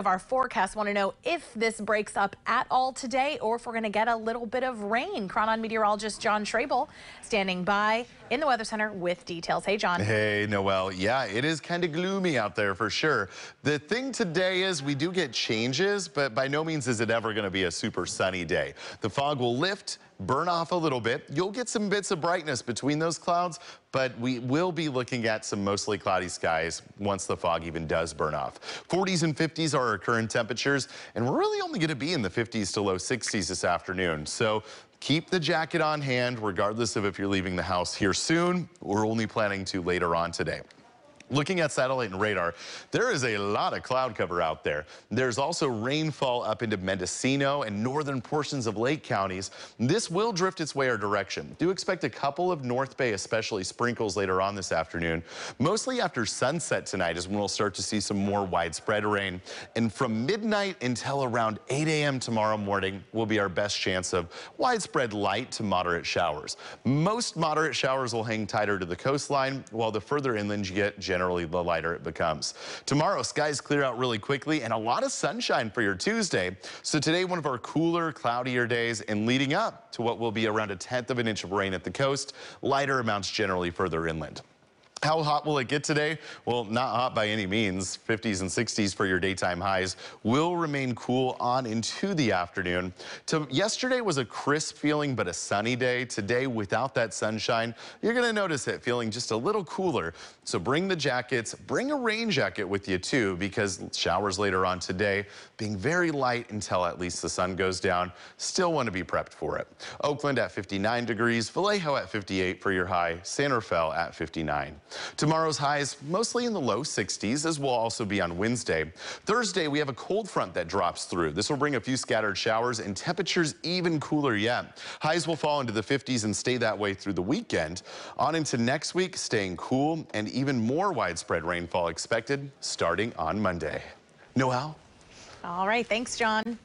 of our forecast want to know if this breaks up at all today or if we're going to get a little bit of rain. Cronon meteorologist John Trable standing by in the Weather Center with details. Hey, John. Hey, Noel. Yeah, it is kind of gloomy out there for sure. The thing today is we do get changes, but by no means is it ever going to be a super sunny day. The fog will lift burn off a little bit. You'll get some bits of brightness between those clouds, but we will be looking at some mostly cloudy skies once the fog even does burn off. 40s and 50s are our current temperatures, and we're really only going to be in the 50s to low 60s this afternoon. So keep the jacket on hand, regardless of if you're leaving the house here soon. We're only planning to later on today. Looking at satellite and radar, there is a lot of cloud cover out there. There's also rainfall up into Mendocino and northern portions of Lake counties. This will drift its way our direction. Do expect a couple of North Bay, especially sprinkles later on this afternoon. Mostly after sunset tonight is when we'll start to see some more widespread rain. And from midnight until around 8 a.m. tomorrow morning will be our best chance of widespread light to moderate showers. Most moderate showers will hang tighter to the coastline, while the further inland you get, generally the lighter it becomes. Tomorrow, skies clear out really quickly and a lot of sunshine for your Tuesday. So today, one of our cooler, cloudier days and leading up to what will be around a tenth of an inch of rain at the coast, lighter amounts generally further inland. How hot will it get today? Well, not hot by any means. 50s and 60s for your daytime highs will remain cool on into the afternoon. To, yesterday was a crisp feeling, but a sunny day. Today, without that sunshine, you're going to notice it feeling just a little cooler. So bring the jackets, bring a rain jacket with you too, because showers later on today being very light until at least the sun goes down. Still want to be prepped for it. Oakland at 59 degrees, Vallejo at 58 for your high, San Rafael at 59. Tomorrow's highs mostly in the low 60s, as we'll also be on Wednesday. Thursday, we have a cold front that drops through. This will bring a few scattered showers and temperatures even cooler yet. Highs will fall into the 50s and stay that way through the weekend. On into next week, staying cool and even more widespread rainfall expected starting on Monday. Noel? All right, thanks, John.